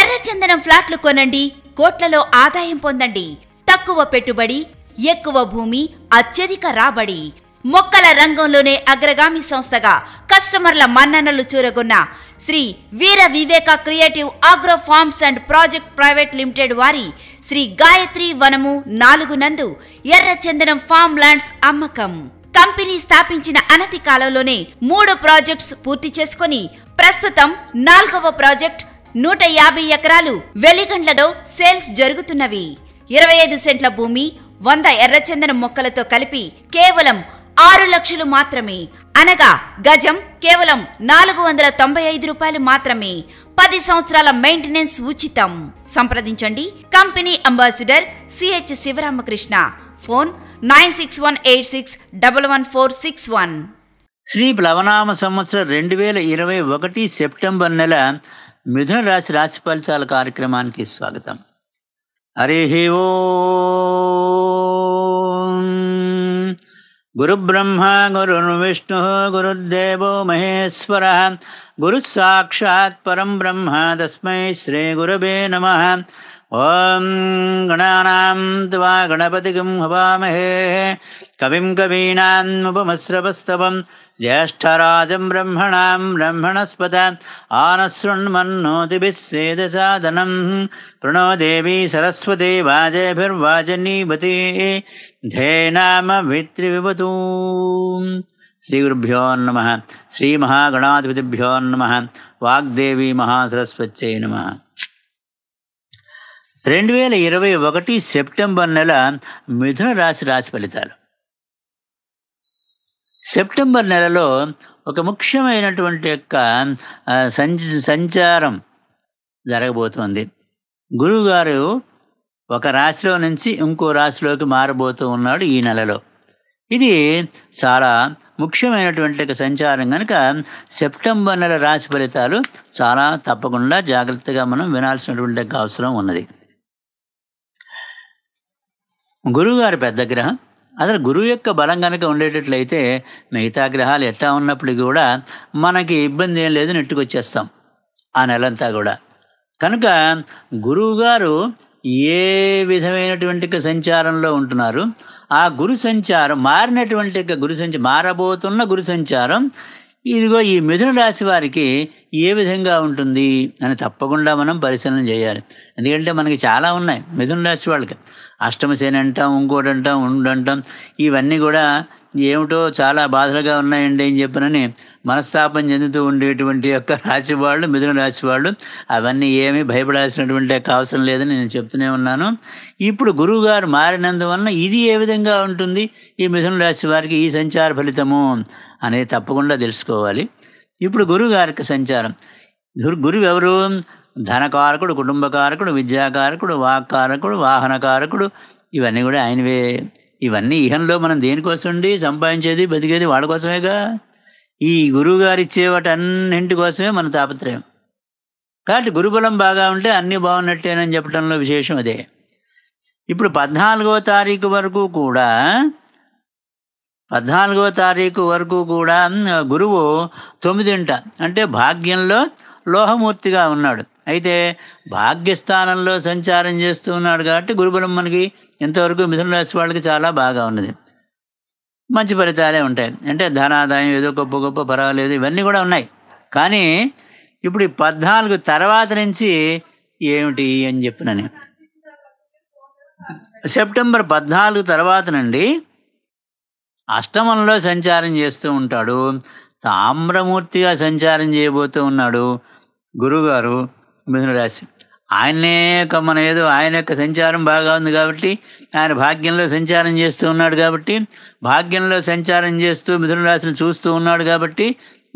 ఎర్రచందనం ఫ్లాట్లు కొనండి కోట్లలో ఆదాయం పొందండి తక్కువ పెట్టుబడి ఎక్కువ భూమి అత్యధిక రాబడి మొక్కల రంగంలోనే అగ్రగామి సంస్థగా కస్టమర్ల మన్ననలు చూరగొన్న Shri Veera Viveka creative agro farms and project private limited వారి శ్రీ గాయత్రి వనము నాలుగు నందు ఎర్రచందనం ఫామ్ ల్యాండ్స్ అమ్మకం కంపెనీ స్థాపించిన అనతి కాలంలోనే మూడు ప్రాజెక్ట్స్ పూర్తి చేసుకుని ప్రస్తుతం నాలుగవ ప్రాజెక్ట్ నూట యాభై ఎకరాలు వెలిగండ్లలో సేల్స్ జరుగుతున్నవి ఇరవై ఐదు సెంట్ల భూమి వంద ఎర్రచందన మొక్కలతో కలిపి కేవలం ఆరు లక్షలు మాత్రమే అనగా గజం కేవలం నాలుగు వందల తొంభై ఐదు రూపాయలు మాత్రమే పది సంవత్సరాల మెయింటెనెన్స్ ఉచితం సంప్రదించండి company ambassador CH Sivaramakrishna phone nine six one eight six double one four six one Shri ప్లవనామ సంవత్సరం రెండు వేల ఇరవై ఒకటి సెప్టెంబర్ నెల మిథున రాశి రాశి ఫలితాల కార్యక్రమానికి స్వాగతం హరి ఓ గురుబ్రహ్మ గురున్ విష్ణు గురుదేవో మహేశ్వర గురుసాక్షాత్ పరం బ్రహ్మ తస్మై శ్రీ గురవే నమ ॐ गणानां त्वा गणपतिं हवामहे कविं कवीनाम् उपमस्रपस्तवं ज्येष्ठराजं ब्रह्मणां ब्रह्मणस्पत आनश्रुण्मन्नोतिभिः प्रणो देवी सरस्वती वाजेभिर्वाजनीवती धे श्रीगुरुभ्यो नमः श्रीमहागणाधिपतिभ्यो नमः वाग्देवी महासरस्वत्यै नमः రెండు వేల ఇరవై ఒకటి సెప్టెంబర్ నెల మిథున రాశి రాశి ఫలితాలు సెప్టెంబర్ నెలలో ఒక ముఖ్యమైనటువంటి యొక్క సంచారం జరగబోతోంది గురువుగారు ఒక రాశిలో నుంచి ఇంకో రాశిలోకి మారబోతూ ఉన్నాడు ఈ నెలలో ఇది చాలా ముఖ్యమైనటువంటి యొక్క సంచారం కనుక సెప్టెంబర్ నెల రాశి ఫలితాలు చాలా తప్పకుండా జాగ్రత్తగా మనం వినాల్సినటువంటి అవసరం ఉన్నది గురువుగారి పెద్ద గ్రహం అసలు గురువు యొక్క బలం కనుక ఉండేటట్లయితే మిగతా గ్రహాలు ఎట్లా ఉన్నప్పుడు కూడా మనకి ఇబ్బంది ఏం లేదు నెట్టుకొచ్చేస్తాం ఆ నెలంతా కూడా కనుక గురువుగారు ఏ విధమైనటువంటి సంచారంలో ఉంటున్నారు ఆ గురు సంచారం మారినటువంటి గురు సంచ మారబోతున్న గురు సంచారం ఇదిగో ఈ మిథున రాశి వారికి ఏ విధంగా ఉంటుంది అని తప్పకుండా మనం పరిశీలన చేయాలి ఎందుకంటే మనకి చాలా ఉన్నాయి మిథున రాశి వాళ్ళకి అష్టమశని అంటాం ఇంకోటి అంటాం ఉండంటాం ఇవన్నీ కూడా ఏమిటో చాలా బాధలుగా ఉన్నాయండి అని చెప్పనని మనస్తాపం చెందుతూ ఉండేటువంటి యొక్క రాశి వాళ్ళు మిథున రాశి వాళ్ళు అవన్నీ ఏమీ భయపడాల్సినటువంటి అవసరం లేదని నేను చెప్తూనే ఉన్నాను ఇప్పుడు గురువుగారు మారినందువలన ఇది ఏ విధంగా ఉంటుంది ఈ మిథున రాశి వారికి ఈ సంచార ఫలితము అనేది తప్పకుండా తెలుసుకోవాలి ఇప్పుడు గురువు గారికి సంచారం గురువు ఎవరు ధనకారకుడు కుటుంబకారకుడు విద్యాకారకుడు వాక్కారకుడు వాహనకారకుడు ఇవన్నీ కూడా ఆయనవే ఇవన్నీ ఇహంలో మనం దేనికోసం ఉండి సంపాదించేది బతికేది వాళ్ళ కోసమేగా ఈ గురువుగారు ఇచ్చేవాటి అన్నింటి కోసమే మన తాపత్రయం కాబట్టి గురుబలం బాగా ఉంటే అన్నీ బాగున్నట్టేనని చెప్పడంలో విశేషం అదే ఇప్పుడు పద్నాలుగవ తారీఖు వరకు కూడా పద్నాలుగవ తారీఖు వరకు కూడా గురువు తొమ్మిదింట అంటే భాగ్యంలో లోహమూర్తిగా ఉన్నాడు అయితే భాగ్యస్థానంలో సంచారం చేస్తూ ఉన్నాడు కాబట్టి గురుబలం మనకి ఇంతవరకు మిథున రాశి వాళ్ళకి చాలా బాగా ఉన్నది మంచి ఫలితాలే ఉంటాయి అంటే ధనాదాయం ఏదో గొప్ప గొప్ప పర్వాలేదు ఇవన్నీ కూడా ఉన్నాయి కానీ ఇప్పుడు ఈ పద్నాలుగు తర్వాత నుంచి ఏమిటి అని చెప్పిన సెప్టెంబర్ పద్నాలుగు తర్వాత నుండి అష్టమంలో సంచారం చేస్తూ ఉంటాడు తామ్రమూర్తిగా సంచారం చేయబోతూ ఉన్నాడు గురుగారు మిథునరాశి ఆయనే మన ఏదో ఆయన యొక్క సంచారం బాగా ఉంది కాబట్టి ఆయన భాగ్యంలో సంచారం చేస్తూ ఉన్నాడు కాబట్టి భాగ్యంలో సంచారం చేస్తూ మిథున రాశిని చూస్తూ ఉన్నాడు కాబట్టి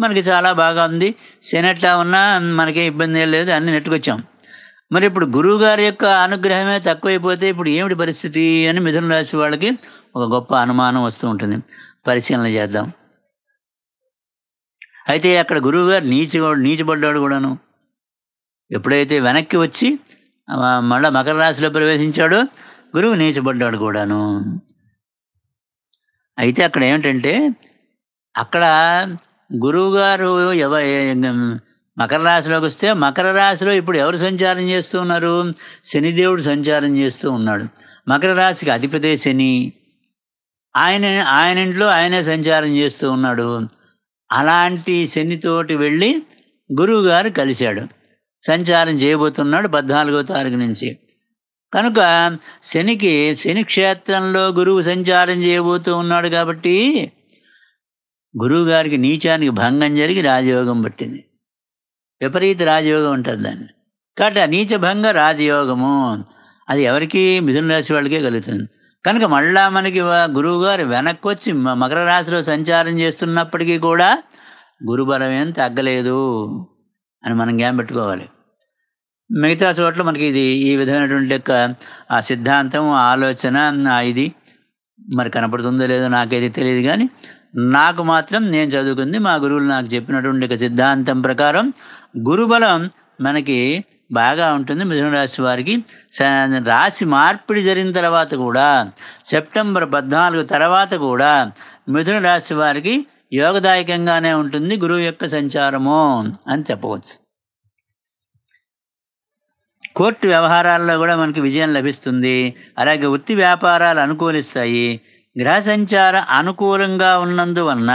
మనకి చాలా బాగా ఉంది శనట్లా ఉన్నా మనకే ఇబ్బంది ఏం లేదు అన్ని నెట్టుకొచ్చాం మరి ఇప్పుడు గురువుగారి యొక్క అనుగ్రహమే తక్కువైపోతే ఇప్పుడు ఏమిటి పరిస్థితి అని మిథున రాశి వాళ్ళకి ఒక గొప్ప అనుమానం వస్తూ ఉంటుంది పరిశీలన చేద్దాం అయితే అక్కడ గురువుగారు నీచి నీచిపడ్డాడు కూడాను ఎప్పుడైతే వెనక్కి వచ్చి మళ్ళా మకర రాశిలో ప్రవేశించాడో గురువు నీచబడ్డాడు కూడాను అయితే అక్కడ ఏమిటంటే అక్కడ గురువుగారు ఎవ మకర రాశిలోకి వస్తే మకర రాశిలో ఇప్పుడు ఎవరు సంచారం చేస్తూ ఉన్నారు శనిదేవుడు సంచారం చేస్తూ ఉన్నాడు మకర రాశికి అధిపతి శని ఆయన ఆయన ఇంట్లో ఆయనే సంచారం చేస్తూ ఉన్నాడు అలాంటి శనితోటి వెళ్ళి గురువుగారు కలిశాడు సంచారం చేయబోతున్నాడు పద్నాలుగో తారీఖు నుంచి కనుక శనికి శని క్షేత్రంలో గురువు సంచారం చేయబోతూ ఉన్నాడు కాబట్టి గురువు గారికి నీచానికి భంగం జరిగి రాజయోగం పట్టింది విపరీత రాజయోగం ఉంటుంది దాన్ని కాబట్టి ఆ నీచభంగ రాజయోగము అది ఎవరికి మిథున రాశి వాళ్ళకే కలుగుతుంది కనుక మళ్ళా మనకి గురువు గారు వెనక్కి వచ్చి మకర రాశిలో సంచారం చేస్తున్నప్పటికీ కూడా గురుబలం ఏం తగ్గలేదు అని మనం జ్ఞాపం పెట్టుకోవాలి మిగతా చోట్ల మనకి ఇది ఈ విధమైనటువంటి యొక్క ఆ సిద్ధాంతం ఆలోచన ఇది మరి కనపడుతుందో లేదో నాకైతే తెలియదు కానీ నాకు మాత్రం నేను చదువుకుంది మా గురువులు నాకు చెప్పినటువంటి యొక్క సిద్ధాంతం ప్రకారం గురుబలం మనకి బాగా ఉంటుంది మిథున రాశి వారికి రాశి మార్పిడి జరిగిన తర్వాత కూడా సెప్టెంబర్ పద్నాలుగు తర్వాత కూడా మిథున రాశి వారికి యోగదాయకంగానే ఉంటుంది గురువు యొక్క సంచారము అని చెప్పవచ్చు కోర్టు వ్యవహారాల్లో కూడా మనకి విజయం లభిస్తుంది అలాగే వృత్తి వ్యాపారాలు అనుకూలిస్తాయి గ్రహ సంచార అనుకూలంగా ఉన్నందువలన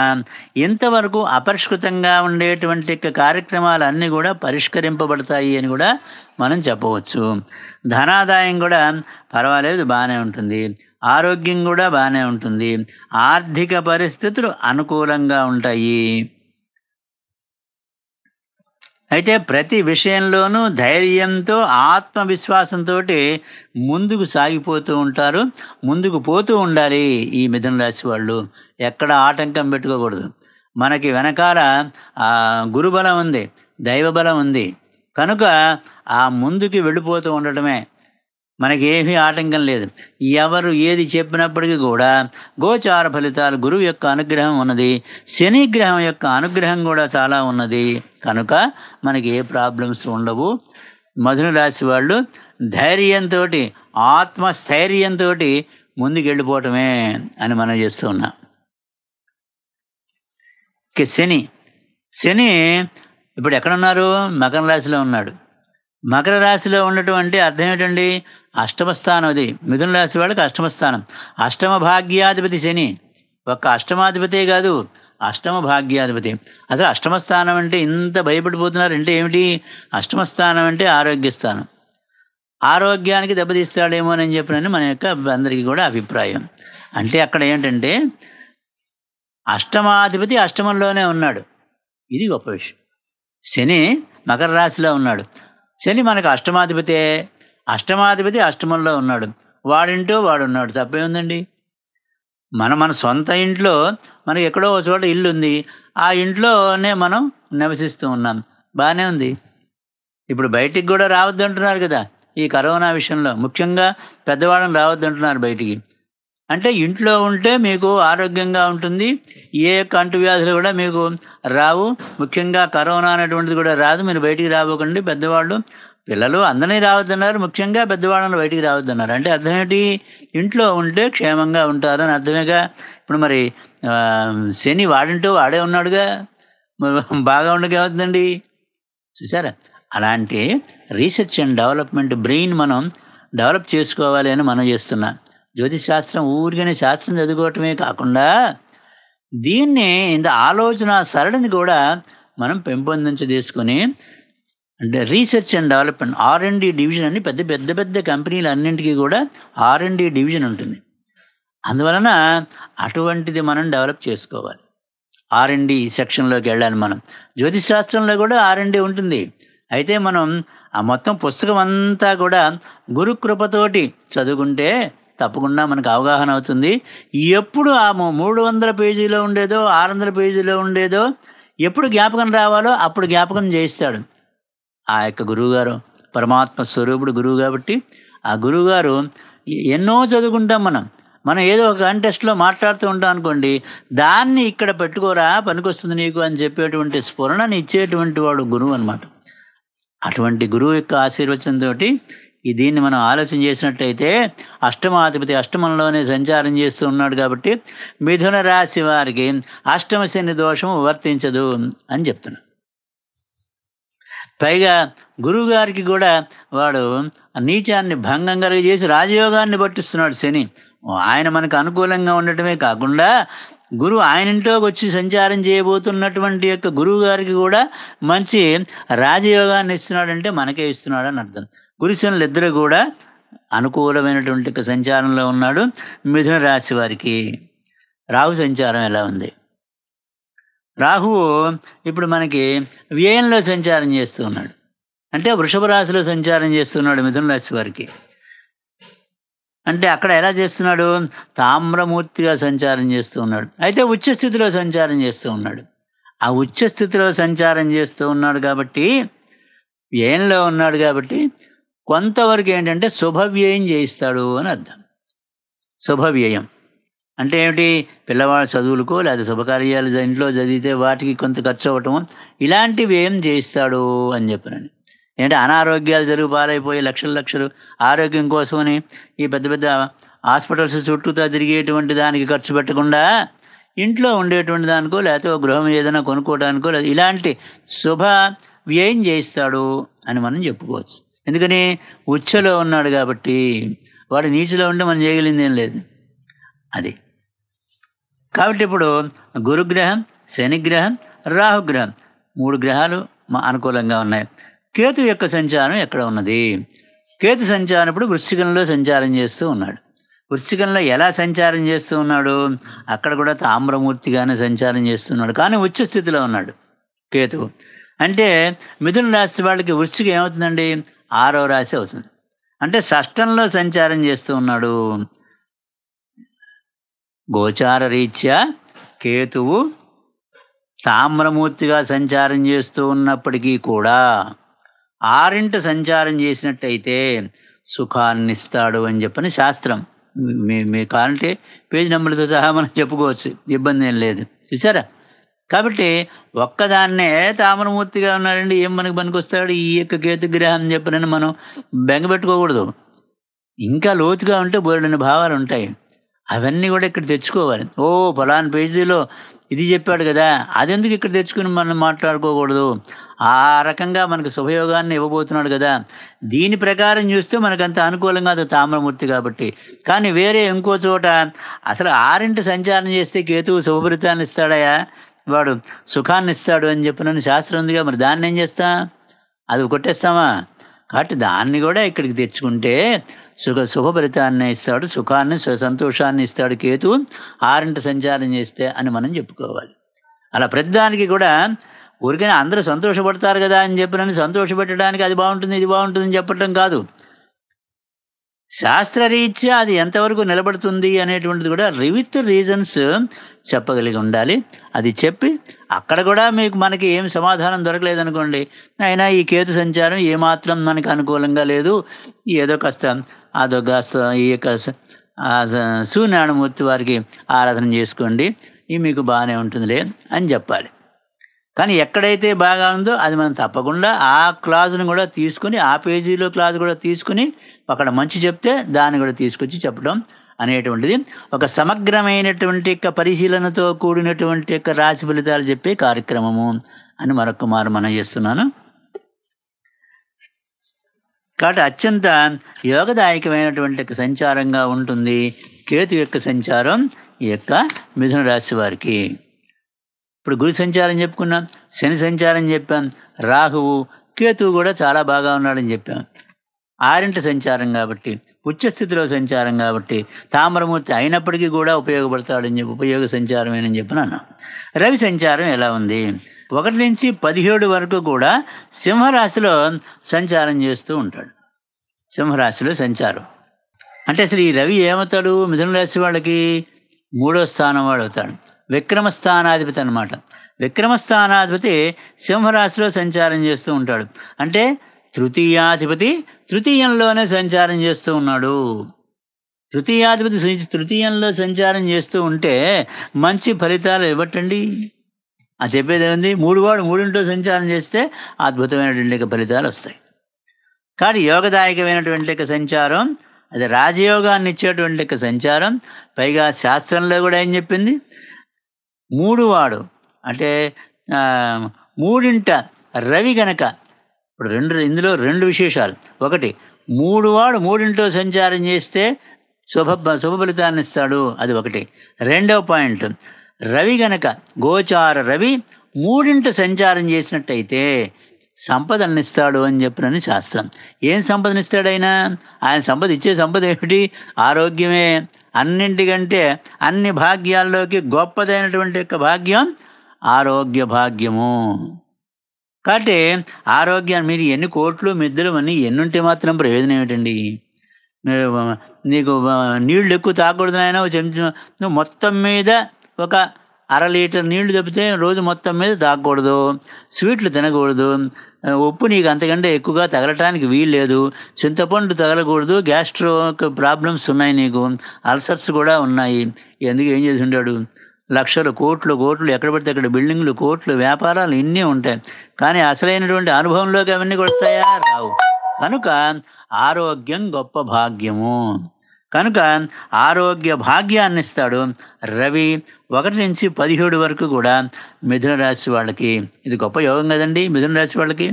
ఇంతవరకు అపరిష్కృతంగా ఉండేటువంటి కార్యక్రమాలన్నీ కూడా పరిష్కరింపబడతాయి అని కూడా మనం చెప్పవచ్చు ధనాదాయం కూడా పర్వాలేదు బాగానే ఉంటుంది ఆరోగ్యం కూడా బాగానే ఉంటుంది ఆర్థిక పరిస్థితులు అనుకూలంగా ఉంటాయి అయితే ప్రతి విషయంలోనూ ధైర్యంతో ఆత్మవిశ్వాసంతో ముందుకు సాగిపోతూ ఉంటారు ముందుకు పోతూ ఉండాలి ఈ మిథున రాశి వాళ్ళు ఎక్కడ ఆటంకం పెట్టుకోకూడదు మనకి వెనకాల గురుబలం ఉంది దైవబలం ఉంది కనుక ఆ ముందుకి వెళ్ళిపోతూ ఉండటమే మనకేమీ ఆటంకం లేదు ఎవరు ఏది చెప్పినప్పటికీ కూడా గోచార ఫలితాలు గురువు యొక్క అనుగ్రహం ఉన్నది శని గ్రహం యొక్క అనుగ్రహం కూడా చాలా ఉన్నది కనుక మనకి ఏ ప్రాబ్లమ్స్ ఉండవు మధున రాశి వాళ్ళు ధైర్యంతో ఆత్మస్థైర్యంతో ముందుకెళ్ళిపోవటమే అని మనం చేస్తూ ఉన్నాం శని శని ఇప్పుడు ఎక్కడున్నారు మకర రాశిలో ఉన్నాడు మకర రాశిలో ఉన్నటువంటి అర్థం ఏమిటండి అష్టమ స్థానం అది మిథున రాశి వాళ్ళకి అష్టమ స్థానం అష్టమ భాగ్యాధిపతి శని ఒక అష్టమాధిపతే కాదు అష్టమ భాగ్యాధిపతి అసలు అష్టమ స్థానం అంటే ఇంత భయపడిపోతున్నారు అంటే ఏమిటి అష్టమ స్థానం అంటే ఆరోగ్య స్థానం ఆరోగ్యానికి అని చెప్పినని మన యొక్క అందరికీ కూడా అభిప్రాయం అంటే అక్కడ ఏంటంటే అష్టమాధిపతి అష్టమంలోనే ఉన్నాడు ఇది గొప్ప విషయం శని మకర రాశిలో ఉన్నాడు శని మనకు అష్టమాధిపతే అష్టమాధిపతి అష్టమంలో ఉన్నాడు వాడింటూ వాడున్నాడు తప్పేముందండి మన మన సొంత ఇంట్లో మనకి ఎక్కడో ఒక చోట ఇల్లు ఉంది ఆ ఇంట్లోనే మనం నివసిస్తూ ఉన్నాం బాగానే ఉంది ఇప్పుడు బయటికి కూడా రావద్దు అంటున్నారు కదా ఈ కరోనా విషయంలో ముఖ్యంగా పెద్దవాళ్ళని రావద్దు అంటున్నారు బయటికి అంటే ఇంట్లో ఉంటే మీకు ఆరోగ్యంగా ఉంటుంది ఏ వ్యాధులు కూడా మీకు రావు ముఖ్యంగా కరోనా అనేటువంటిది కూడా రాదు మీరు బయటికి రాబోకండి పెద్దవాళ్ళు పిల్లలు అందరినీ రావద్దన్నారు ముఖ్యంగా పెద్దవాళ్ళని బయటికి రావద్దన్నారు అంటే అర్థమేంటి ఇంట్లో ఉంటే క్షేమంగా ఉంటారు అని అర్థమేగా ఇప్పుడు మరి శని వాడింటూ వాడే ఉన్నాడుగా బాగా ఉండకేమవుతుందండి చూసారా అలాంటి రీసెర్చ్ అండ్ డెవలప్మెంట్ బ్రెయిన్ మనం డెవలప్ చేసుకోవాలి అని మనం చేస్తున్నాం జ్యోతిష్ శాస్త్రం ఊరికని శాస్త్రం చదువుకోవటమే కాకుండా దీన్ని ఇంత ఆలోచన సరళిని కూడా మనం పెంపొందించి తీసుకొని అంటే research and development R and D division అని పెద్ద పెద్ద పెద్ద కంపెనీలు అన్నింటికీ కూడా ఆర్ అండ్ డి డివిజన్ ఉంటుంది అందువలన అటువంటిది మనం డెవలప్ చేసుకోవాలి ఆర్ అండ్ డి సెక్షన్లోకి వెళ్ళాలి మనం జ్యోతిష్ శాస్త్రంలో కూడా ఆర్ అండ్ డి ఉంటుంది అయితే మనం ఆ మొత్తం పుస్తకం అంతా కూడా గురుకృపతోటి చదువుకుంటే తప్పకుండా మనకు అవగాహన అవుతుంది ఎప్పుడు ఆ మూడు వందల పేజీలో ఉండేదో ఆరు వందల పేజీలో ఉండేదో ఎప్పుడు జ్ఞాపకం రావాలో అప్పుడు జ్ఞాపకం చేయిస్తాడు ఆ యొక్క గురువుగారు పరమాత్మ స్వరూపుడు గురువు కాబట్టి ఆ గురువుగారు ఎన్నో చదువుకుంటాం మనం మనం ఏదో ఒక కంటెస్ట్లో మాట్లాడుతూ ఉంటాం అనుకోండి దాన్ని ఇక్కడ పెట్టుకోరా పనికొస్తుంది నీకు అని చెప్పేటువంటి స్ఫురణని ఇచ్చేటువంటి వాడు గురువు అనమాట అటువంటి గురువు యొక్క ఆశీర్వచనంతో దీన్ని మనం ఆలోచన చేసినట్టయితే అష్టమాధిపతి అష్టమంలోనే సంచారం చేస్తూ ఉన్నాడు కాబట్టి మిథున రాశి వారికి అష్టమ శని దోషం వర్తించదు అని చెప్తున్నాడు పైగా గురువుగారికి కూడా వాడు నీచాన్ని భంగం చేసి రాజయోగాన్ని పట్టిస్తున్నాడు శని ఆయన మనకు అనుకూలంగా ఉండటమే కాకుండా గురువు ఆయన ఇంట్లోకి వచ్చి సంచారం చేయబోతున్నటువంటి యొక్క గురువు గారికి కూడా మంచి రాజయోగాన్ని ఇస్తున్నాడంటే మనకే ఇస్తున్నాడని అర్థం గురుశనులు ఇద్దరు కూడా అనుకూలమైనటువంటి సంచారంలో ఉన్నాడు మిథున రాశి వారికి రాహు సంచారం ఎలా ఉంది రాహువు ఇప్పుడు మనకి వ్యయంలో సంచారం చేస్తూ ఉన్నాడు అంటే వృషభ రాశిలో సంచారం చేస్తున్నాడు మిథున రాశి వారికి అంటే అక్కడ ఎలా చేస్తున్నాడు తామ్రమూర్తిగా సంచారం చేస్తూ ఉన్నాడు అయితే ఉచ్చస్థితిలో సంచారం చేస్తూ ఉన్నాడు ఆ ఉచ్చస్థితిలో సంచారం చేస్తూ ఉన్నాడు కాబట్టి వ్యయంలో ఉన్నాడు కాబట్టి కొంతవరకు ఏంటంటే శుభవ్యయం చేయిస్తాడు అని అర్థం శుభవ్యయం అంటే ఏమిటి పిల్లవాడు చదువులకో లేదా శుభకార్యాలు ఇంట్లో చదివితే వాటికి కొంత ఖర్చు అవ్వటము ఇలాంటి వ్యయం చేయిస్తాడు అని చెప్పినని ఏంటంటే అనారోగ్యాలు జరుగు పాలైపోయి లక్షల లక్షలు ఆరోగ్యం కోసమని ఈ పెద్ద పెద్ద హాస్పిటల్స్ చుట్టూతో తిరిగేటువంటి దానికి ఖర్చు పెట్టకుండా ఇంట్లో ఉండేటువంటి దానికో లేకపోతే గృహం ఏదైనా కొనుక్కోవడానికో లేదా ఇలాంటి శుభ వ్యయం చేయిస్తాడు అని మనం చెప్పుకోవచ్చు ఎందుకని ఉచ్చలో ఉన్నాడు కాబట్టి వాడు నీచులో ఉంటే మనం చేయగలిగింది ఏం లేదు అది కాబట్టి ఇప్పుడు గురుగ్రహం శనిగ్రహం రాహుగ్రహం మూడు గ్రహాలు మా అనుకూలంగా ఉన్నాయి కేతు యొక్క సంచారం ఎక్కడ ఉన్నది కేతు సంచారం ఇప్పుడు వృశ్చికంలో సంచారం చేస్తూ ఉన్నాడు వృశ్చికంలో ఎలా సంచారం చేస్తూ ఉన్నాడు అక్కడ కూడా తామ్రమూర్తిగానే సంచారం చేస్తున్నాడు కానీ ఉచ్చ స్థితిలో ఉన్నాడు కేతు అంటే మిథున రాశి వాళ్ళకి వృశ్చికం ఏమవుతుందండి ఆరో రాశి అవుతుంది అంటే షష్టంలో సంచారం చేస్తూ ఉన్నాడు గోచార రీత్యా కేతువు తామ్రమూర్తిగా సంచారం చేస్తూ ఉన్నప్పటికీ కూడా ఆరింట సంచారం చేసినట్టయితే సుఖాన్నిస్తాడు అని చెప్పని శాస్త్రం మీ మీ కావాలంటే పేజ్ నెంబర్తో సహా మనం చెప్పుకోవచ్చు ఇబ్బంది ఏం లేదు చూసారా కాబట్టి ఒక్కదాన్నే తామరమూర్తిగా ఉన్నాడండి ఏం మనకు పనికొస్తాడు ఈ యొక్క కేతు కేతుగ్రహం చెప్పనని మనం బెంగపెట్టుకోకూడదు ఇంకా లోతుగా ఉంటే బోరెడిన భావాలు ఉంటాయి అవన్నీ కూడా ఇక్కడ తెచ్చుకోవాలి ఓ ఫలానా పేజీలో ఇది చెప్పాడు కదా అదెందుకు ఇక్కడ తెచ్చుకుని మనం మాట్లాడుకోకూడదు ఆ రకంగా మనకు శుభయోగాన్ని ఇవ్వబోతున్నాడు కదా దీని ప్రకారం చూస్తే మనకు అంత అనుకూలంగా అది తామ్రమూర్తి కాబట్టి కానీ వేరే ఇంకో చోట అసలు ఆరింటి సంచారం చేస్తే కేతువు శుభఫలితాన్ని ఇస్తాడయా వాడు సుఖాన్ని ఇస్తాడు అని చెప్పినని శాస్త్రం ఉందిగా మరి దాన్ని ఏం చేస్తా అది కొట్టేస్తామా కాబట్టి దాన్ని కూడా ఇక్కడికి తెచ్చుకుంటే సుఖ ఫలితాన్ని ఇస్తాడు సుఖాన్ని సంతోషాన్ని ఇస్తాడు కేతు ఆరింట సంచారం చేస్తే అని మనం చెప్పుకోవాలి అలా ప్రతిదానికి కూడా ఊరికైనా అందరూ సంతోషపడతారు కదా అని చెప్పినని సంతోషపెట్టడానికి అది బాగుంటుంది ఇది బాగుంటుంది అని చెప్పటం కాదు శాస్త్రరీత్యా అది ఎంతవరకు నిలబడుతుంది అనేటువంటిది కూడా రివిత్ రీజన్స్ చెప్పగలిగి ఉండాలి అది చెప్పి అక్కడ కూడా మీకు మనకి ఏం సమాధానం దొరకలేదనుకోండి అయినా ఈ కేతు సంచారం ఏమాత్రం మనకు అనుకూలంగా లేదు ఏదో కాస్త అదో కాస్త ఈ యొక్క సూర్యనారాయణమూర్తి వారికి ఆరాధన చేసుకోండి ఇది మీకు బాగానే ఉంటుందిలే అని చెప్పాలి కానీ ఎక్కడైతే బాగా ఉందో అది మనం తప్పకుండా ఆ క్లాజ్ను కూడా తీసుకుని ఆ పేజీలో క్లాజ్ కూడా తీసుకుని అక్కడ మంచి చెప్తే దాన్ని కూడా తీసుకొచ్చి చెప్పడం అనేటువంటిది ఒక సమగ్రమైనటువంటి యొక్క పరిశీలనతో కూడినటువంటి యొక్క రాశి ఫలితాలు చెప్పే కార్యక్రమము అని మరొక మారు మనం చేస్తున్నాను కాబట్టి అత్యంత యోగదాయకమైనటువంటి యొక్క సంచారంగా ఉంటుంది కేతు యొక్క సంచారం ఈ యొక్క మిథున రాశి వారికి ఇప్పుడు గురు సంచారం చెప్పుకున్నాం శని సంచారం చెప్పాం రాహువు కేతువు కూడా చాలా బాగా ఉన్నాడని చెప్పాం ఆరింటి సంచారం కాబట్టి ఉచ్చస్థితిలో సంచారం కాబట్టి తామరమూర్తి అయినప్పటికీ కూడా ఉపయోగపడతాడని చెప్పి ఉపయోగ సంచారమేనని చెప్పి అన్నాం రవి సంచారం ఎలా ఉంది ఒకటి నుంచి పదిహేడు వరకు కూడా సింహరాశిలో సంచారం చేస్తూ ఉంటాడు సింహరాశిలో సంచారం అంటే అసలు ఈ రవి ఏమవుతాడు మిథున రాశి వాళ్ళకి మూడో స్థానం వాడు అవుతాడు విక్రమస్థానాధిపతి అనమాట విక్రమస్థానాధిపతి సింహరాశిలో సంచారం చేస్తూ ఉంటాడు అంటే తృతీయాధిపతి తృతీయంలోనే సంచారం చేస్తూ ఉన్నాడు తృతీయాధిపతి తృతీయంలో సంచారం చేస్తూ ఉంటే మంచి ఫలితాలు ఇవ్వటండి అది చెప్పేది ఏముంది మూడు వాడు మూడింట్లో సంచారం చేస్తే అద్భుతమైనటువంటి ఫలితాలు వస్తాయి కానీ యోగదాయకమైనటువంటి సంచారం అది రాజయోగాన్ని ఇచ్చేటువంటి సంచారం పైగా శాస్త్రంలో కూడా ఏం చెప్పింది మూడువాడు అంటే మూడింట రవి గనక ఇప్పుడు రెండు ఇందులో రెండు విశేషాలు ఒకటి మూడువాడు మూడింట్లో సంచారం చేస్తే శుభ శుభ ఫలితాన్ని ఇస్తాడు అది ఒకటి రెండవ పాయింట్ రవి గనక గోచార రవి మూడింట సంచారం చేసినట్టయితే సంపదనిస్తాడు అని చెప్పినని శాస్త్రం ఏం సంపదనిస్తాడైనా ఆయన సంపద ఇచ్చే సంపద ఏమిటి ఆరోగ్యమే అన్నింటికంటే అన్ని భాగ్యాల్లోకి గొప్పదైనటువంటి యొక్క భాగ్యం ఆరోగ్య భాగ్యము కాబట్టి ఆరోగ్యాన్ని మీరు ఎన్ని కోట్లు మిద్దులు అని ఎన్నుంటే మాత్రం ప్రయోజనం ఏమిటండి మీరు నీకు నీళ్ళు ఎక్కువ తాగకూడదు నాయన నువ్వు మొత్తం మీద ఒక అర లీటర్ నీళ్లు తప్పితే రోజు మొత్తం మీద తాగకూడదు స్వీట్లు తినకూడదు ఉప్పు నీకు అంతకంటే ఎక్కువగా తగలటానికి వీలు లేదు చింతపండు తగలకూడదు గ్యాస్ట్రో ప్రాబ్లమ్స్ ఉన్నాయి నీకు అల్సర్స్ కూడా ఉన్నాయి ఎందుకు ఏం చేసి ఉంటాడు లక్షలు కోట్లు కోట్లు ఎక్కడ పడితే అక్కడ బిల్డింగ్లు కోట్లు వ్యాపారాలు ఇన్నీ ఉంటాయి కానీ అసలైనటువంటి అనుభవంలోకి అవన్నీ వస్తాయా రావు కనుక ఆరోగ్యం గొప్ప భాగ్యము కనుక ఆరోగ్య భాగ్యాన్ని ఇస్తాడు రవి ఒకటి నుంచి పదిహేడు వరకు కూడా మిథున రాశి వాళ్ళకి ఇది గొప్ప యోగం కదండి మిథున రాశి వాళ్ళకి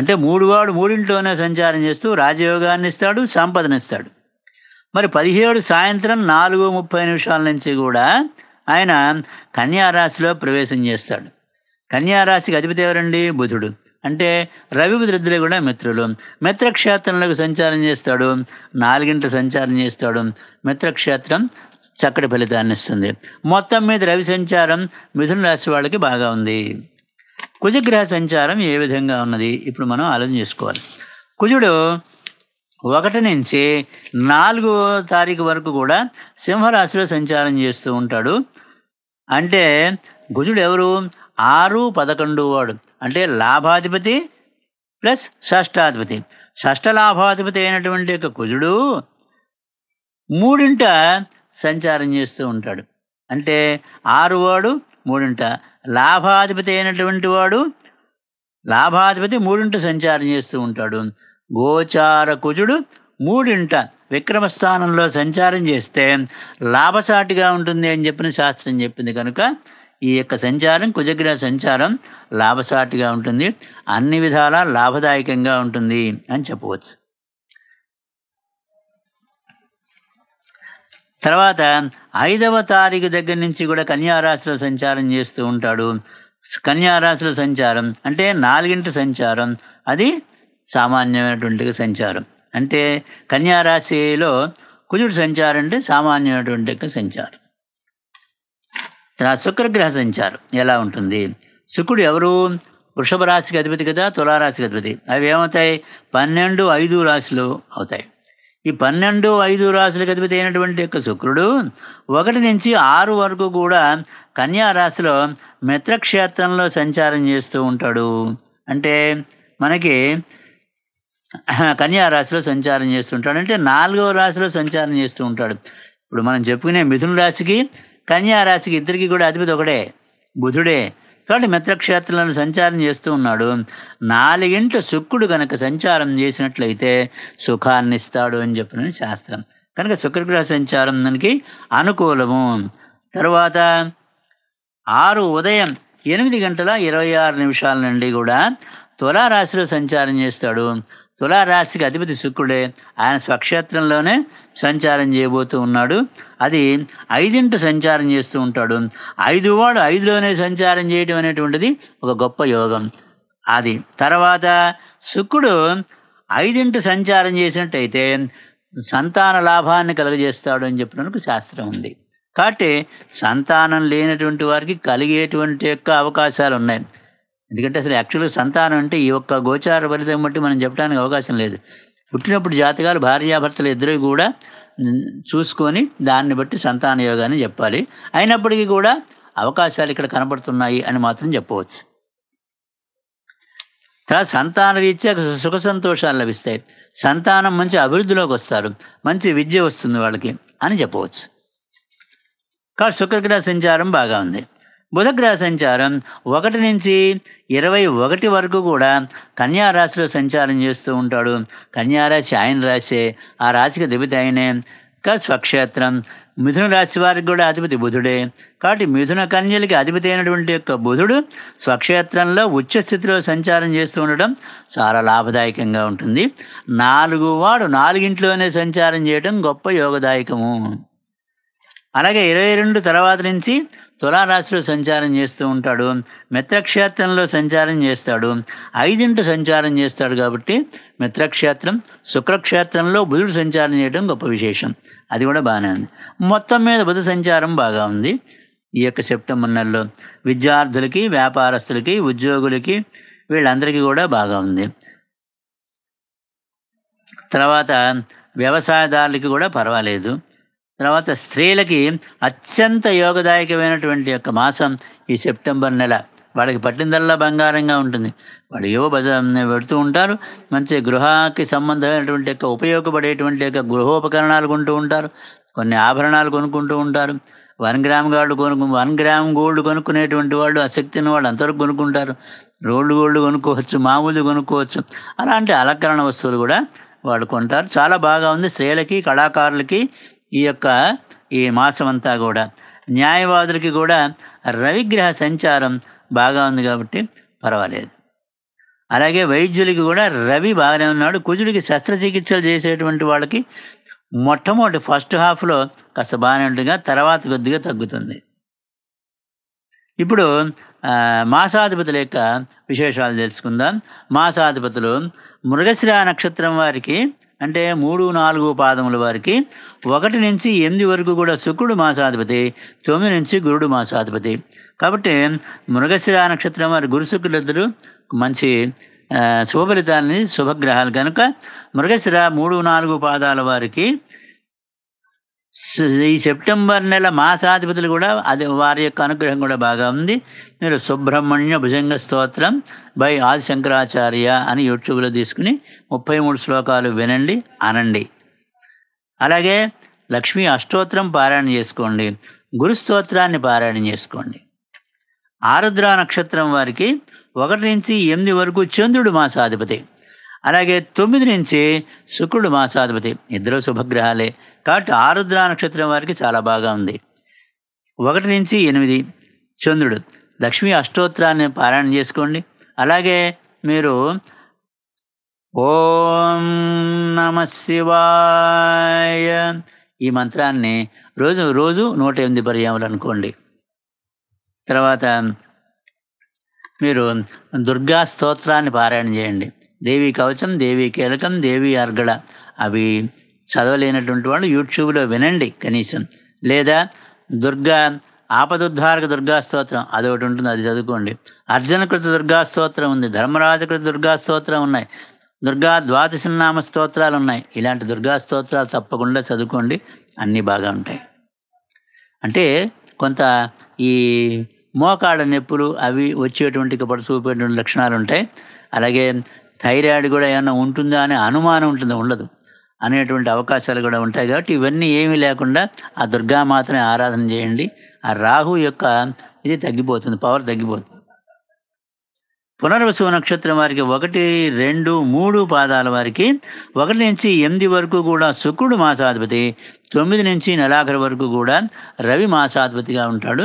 అంటే మూడువాడు మూడింట్లోనే సంచారం చేస్తూ రాజయోగాన్ని ఇస్తాడు సంపదనిస్తాడు మరి పదిహేడు సాయంత్రం నాలుగు ముప్పై నిమిషాల నుంచి కూడా ఆయన కన్యారాశిలో ప్రవేశం చేస్తాడు కన్యారాశికి అధిపతి ఎవరండి బుధుడు అంటే రవి రుద్రుడు కూడా మిత్రులు మిత్రక్షేత్రంలోకి సంచారం చేస్తాడు నాలుగింట సంచారం చేస్తాడు మిత్రక్షేత్రం చక్కటి ఫలితాన్ని ఇస్తుంది మొత్తం మీద రవి సంచారం మిథున రాశి వాళ్ళకి బాగా ఉంది కుజగ్రహ సంచారం ఏ విధంగా ఉన్నది ఇప్పుడు మనం ఆలోచన చేసుకోవాలి కుజుడు ఒకటి నుంచి నాలుగో తారీఖు వరకు కూడా సింహరాశిలో సంచారం చేస్తూ ఉంటాడు అంటే కుజుడు ఎవరు ఆరు పదకొండు వాడు అంటే లాభాధిపతి ప్లస్ షష్టాధిపతి షష్ట లాభాధిపతి అయినటువంటి యొక్క కుజుడు మూడింట సంచారం చేస్తూ ఉంటాడు అంటే ఆరు వాడు మూడింట లాభాధిపతి అయినటువంటి వాడు లాభాధిపతి మూడింట సంచారం చేస్తూ ఉంటాడు గోచార కుజుడు మూడింట విక్రమస్థానంలో సంచారం చేస్తే లాభసాటిగా ఉంటుంది అని చెప్పిన శాస్త్రం చెప్పింది కనుక ఈ యొక్క సంచారం కుజగ్రహ సంచారం లాభసాటిగా ఉంటుంది అన్ని విధాల లాభదాయకంగా ఉంటుంది అని చెప్పవచ్చు తర్వాత ఐదవ తారీఖు దగ్గర నుంచి కూడా కన్యారాశిలో సంచారం చేస్తూ ఉంటాడు కన్యారాశిలో సంచారం అంటే నాలుగింటి సంచారం అది సామాన్యమైనటువంటి సంచారం అంటే కన్యారాశిలో కుజుడు సంచారం అంటే సామాన్యమైనటువంటి సంచారం శుక్రగ్రహ సంచారం ఎలా ఉంటుంది శుక్రుడు ఎవరు వృషభ రాశికి అధిపతి కదా తులారాశికి అధిపతి అవి ఏమవుతాయి పన్నెండు ఐదు రాశులు అవుతాయి ఈ పన్నెండు ఐదు రాశులకు అధిపతి అయినటువంటి యొక్క శుక్రుడు ఒకటి నుంచి ఆరు వరకు కూడా కన్యా రాశిలో మిత్రక్షేత్రంలో సంచారం చేస్తూ ఉంటాడు అంటే మనకి కన్యా రాశిలో సంచారం చేస్తుంటాడు అంటే నాలుగవ రాశిలో సంచారం చేస్తూ ఉంటాడు ఇప్పుడు మనం చెప్పుకునే మిథున రాశికి కన్యారాశికి ఇద్దరికి కూడా అధిపతి ఒకడే బుధుడే కాబట్టి మిత్రక్షేత్రాలను సంచారం చేస్తూ ఉన్నాడు నాలుగింట్ల శుక్రుడు గనక సంచారం చేసినట్లయితే సుఖాన్ని ఇస్తాడు అని చెప్పిన శాస్త్రం కనుక శుక్రగ్రహ సంచారం దానికి అనుకూలము తర్వాత ఆరు ఉదయం ఎనిమిది గంటల ఇరవై ఆరు నిమిషాల నుండి కూడా తులారాశిలో సంచారం చేస్తాడు తులారాశికి అధిపతి శుక్రుడే ఆయన స్వక్షేత్రంలోనే సంచారం చేయబోతూ ఉన్నాడు అది ఐదింటి సంచారం చేస్తూ ఉంటాడు ఐదు వాడు ఐదులోనే సంచారం చేయడం అనేటువంటిది ఒక గొప్ప యోగం అది తర్వాత శుక్రుడు ఐదింటి సంచారం చేసినట్టయితే సంతాన లాభాన్ని కలుగజేస్తాడు అని చెప్పడానికి శాస్త్రం ఉంది కాబట్టి సంతానం లేనటువంటి వారికి కలిగేటువంటి యొక్క అవకాశాలు ఉన్నాయి ఎందుకంటే అసలు యాక్చువల్గా సంతానం అంటే ఈ యొక్క గోచార ఫలితం బట్టి మనం చెప్పడానికి అవకాశం లేదు పుట్టినప్పుడు జాతకాలు భార్యాభర్తలు ఇద్దరు కూడా చూసుకొని దాన్ని బట్టి సంతాన యోగాన్ని చెప్పాలి అయినప్పటికీ కూడా అవకాశాలు ఇక్కడ కనబడుతున్నాయి అని మాత్రం చెప్పవచ్చు తర్వాత సంతాన రీత్యా సుఖ సంతోషాలు లభిస్తాయి సంతానం మంచి అభివృద్ధిలోకి వస్తారు మంచి విద్య వస్తుంది వాళ్ళకి అని చెప్పవచ్చు కాబట్టి శుక్రగ్రహ సంచారం బాగా ఉంది బుధగ్రహ సంచారం ఒకటి నుంచి ఇరవై ఒకటి వరకు కూడా కన్యారాశిలో సంచారం చేస్తూ ఉంటాడు కన్యారాశి ఆయన రాశే ఆ రాశికి అధిపతి ఆయనే స్వక్షేత్రం మిథున రాశి వారికి కూడా అధిపతి బుధుడే కాబట్టి మిథున కన్యలకి అధిపతి అయినటువంటి యొక్క బుధుడు స్వక్షేత్రంలో ఉచ్చ స్థితిలో సంచారం చేస్తూ ఉండడం చాలా లాభదాయకంగా ఉంటుంది నాలుగు వాడు నాలుగింట్లోనే సంచారం చేయడం గొప్ప యోగదాయకము అలాగే ఇరవై రెండు తర్వాత నుంచి తులారాశిలో సంచారం చేస్తూ ఉంటాడు మిత్రక్షేత్రంలో సంచారం చేస్తాడు ఐదింటి సంచారం చేస్తాడు కాబట్టి మిత్రక్షేత్రం శుక్రక్షేత్రంలో బుధుడు సంచారం చేయడం గొప్ప విశేషం అది కూడా బాగానే ఉంది మొత్తం మీద బుధ సంచారం బాగా ఉంది ఈ యొక్క సెప్టెంబర్ నెలలో విద్యార్థులకి వ్యాపారస్తులకి ఉద్యోగులకి వీళ్ళందరికీ కూడా బాగా ఉంది తర్వాత వ్యవసాయదారులకి కూడా పర్వాలేదు తర్వాత స్త్రీలకి అత్యంత యోగదాయకమైనటువంటి యొక్క మాసం ఈ సెప్టెంబర్ నెల వాళ్ళకి పట్టిందల్లా బంగారంగా ఉంటుంది వాళ్ళు ఏవో బజ పెడుతూ ఉంటారు మంచి గృహకి సంబంధమైనటువంటి యొక్క ఉపయోగపడేటువంటి యొక్క గృహోపకరణాలు కొంటూ ఉంటారు కొన్ని ఆభరణాలు కొనుక్కుంటూ ఉంటారు వన్ గ్రామ్ గోల్డ్ కొనుక్కు వన్ గ్రామ్ గోల్డ్ కొనుక్కునేటువంటి వాళ్ళు ఆసక్తిని వాళ్ళు అంతవరకు కొనుక్కుంటారు రోల్డ్ గోల్డ్ కొనుక్కోవచ్చు మామూలు కొనుక్కోవచ్చు అలాంటి అలంకరణ వస్తువులు కూడా కొంటారు చాలా బాగా ఉంది స్త్రీలకి కళాకారులకి ఈ యొక్క ఈ మాసం అంతా కూడా న్యాయవాదులకి కూడా రవిగ్రహ సంచారం బాగా ఉంది కాబట్టి పర్వాలేదు అలాగే వైద్యులకి కూడా రవి బాగానే ఉన్నాడు కుజుడికి శస్త్రచికిత్సలు చేసేటువంటి వాళ్ళకి మొట్టమొదటి ఫస్ట్ హాఫ్లో కాస్త బాగానే ఉంటుందిగా తర్వాత కొద్దిగా తగ్గుతుంది ఇప్పుడు మాసాధిపతుల యొక్క విశేషాలు తెలుసుకుందాం మాసాధిపతులు మృగశిరా నక్షత్రం వారికి అంటే మూడు నాలుగు పాదముల వారికి ఒకటి నుంచి ఎనిమిది వరకు కూడా శుక్రుడు మాసాధిపతి తొమ్మిది నుంచి గురుడు మాసాధిపతి కాబట్టి మృగశిర నక్షత్రం వారి గురు శుక్రులిద్దరూ మంచి ఫలితాలని శుభగ్రహాలు కనుక మృగశిర మూడు నాలుగు పాదాల వారికి ఈ సెప్టెంబర్ నెల మాసాధిపతులు కూడా అది వారి యొక్క అనుగ్రహం కూడా బాగా ఉంది మీరు సుబ్రహ్మణ్య భుజంగ స్తోత్రం బై ఆది శంకరాచార్య అని యూట్యూబ్లో తీసుకుని ముప్పై మూడు శ్లోకాలు వినండి అనండి అలాగే లక్ష్మీ అష్టోత్రం పారాయణ చేసుకోండి గురు స్తోత్రాన్ని చేసుకోండి ఆరుద్ర నక్షత్రం వారికి ఒకటి నుంచి ఎనిమిది వరకు చంద్రుడు మాసాధిపతి అలాగే తొమ్మిది నుంచి శుక్రుడు మాసాధిపతి ఇద్దరు శుభగ్రహాలే కాబట్టి ఆరుద్ర నక్షత్రం వారికి చాలా బాగా ఉంది ఒకటి నుంచి ఎనిమిది చంద్రుడు లక్ష్మీ అష్టోత్తరాన్ని పారాయణం చేసుకోండి అలాగే మీరు ఓం నమ శివాయ ఈ మంత్రాన్ని రోజు రోజు నూట ఎనిమిది పర్యాములు అనుకోండి తర్వాత మీరు దుర్గా స్తోత్రాన్ని పారాయణ చేయండి దేవి కవచం దేవి కీలకం దేవి అర్గడ అవి చదవలేనటువంటి వాళ్ళు యూట్యూబ్లో వినండి కనీసం లేదా దుర్గా ఆపదుద్ధారక దుర్గా స్తోత్రం అదొకటి ఉంటుంది అది చదువుకోండి అర్జునకృత దుర్గా స్తోత్రం ఉంది ధర్మరాజకృత దుర్గా స్తోత్రం ఉన్నాయి దుర్గా ద్వాదశనామ స్తోత్రాలు ఉన్నాయి ఇలాంటి దుర్గా స్తోత్రాలు తప్పకుండా చదువుకోండి అన్నీ బాగా ఉంటాయి అంటే కొంత ఈ మోకాళ్ళ నొప్పులు అవి వచ్చేటువంటి పడు చూపేటువంటి లక్షణాలు ఉంటాయి అలాగే థైరాయిడ్ కూడా ఏమైనా ఉంటుందా అనే అనుమానం ఉంటుంది ఉండదు అనేటువంటి అవకాశాలు కూడా ఉంటాయి కాబట్టి ఇవన్నీ ఏమీ లేకుండా ఆ దుర్గామాతని ఆరాధన చేయండి ఆ రాహు యొక్క ఇది తగ్గిపోతుంది పవర్ తగ్గిపోతుంది పునర్వసు నక్షత్రం వారికి ఒకటి రెండు మూడు పాదాల వారికి ఒకటి నుంచి ఎనిమిది వరకు కూడా శుక్రుడు మాసాధిపతి తొమ్మిది నుంచి నెలాఖరు వరకు కూడా రవి మాసాధిపతిగా ఉంటాడు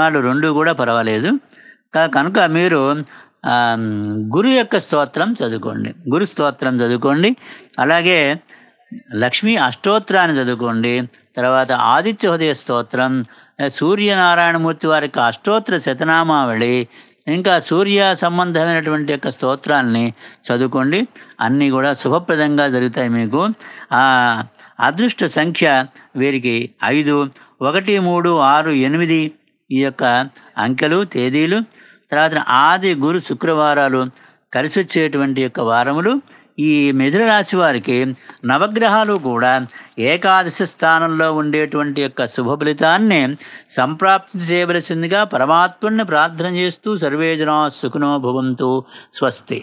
వాళ్ళు రెండు కూడా పర్వాలేదు కనుక మీరు గురు యొక్క స్తోత్రం చదువుకోండి గురు స్తోత్రం చదువుకోండి అలాగే లక్ష్మీ అష్టోత్తరాన్ని చదువుకోండి తర్వాత ఆదిత్య హృదయ స్తోత్రం సూర్యనారాయణమూర్తి వారికి అష్టోత్తర శతనామావళి ఇంకా సూర్య సంబంధమైనటువంటి యొక్క స్తోత్రాల్ని చదువుకోండి అన్నీ కూడా శుభప్రదంగా జరుగుతాయి మీకు అదృష్ట సంఖ్య వీరికి ఐదు ఒకటి మూడు ఆరు ఎనిమిది ఈ యొక్క అంకెలు తేదీలు తర్వాత ఆది గురు శుక్రవారాలు కలిసి వచ్చేటువంటి యొక్క వారములు ఈ మిథున రాశి వారికి నవగ్రహాలు కూడా ఏకాదశి స్థానంలో ఉండేటువంటి యొక్క శుభ ఫలితాన్ని సంప్రాప్తి చేయవలసిందిగా పరమాత్మని ప్రార్థన చేస్తూ సర్వేజనా సుఖనో భవంతు స్వస్తి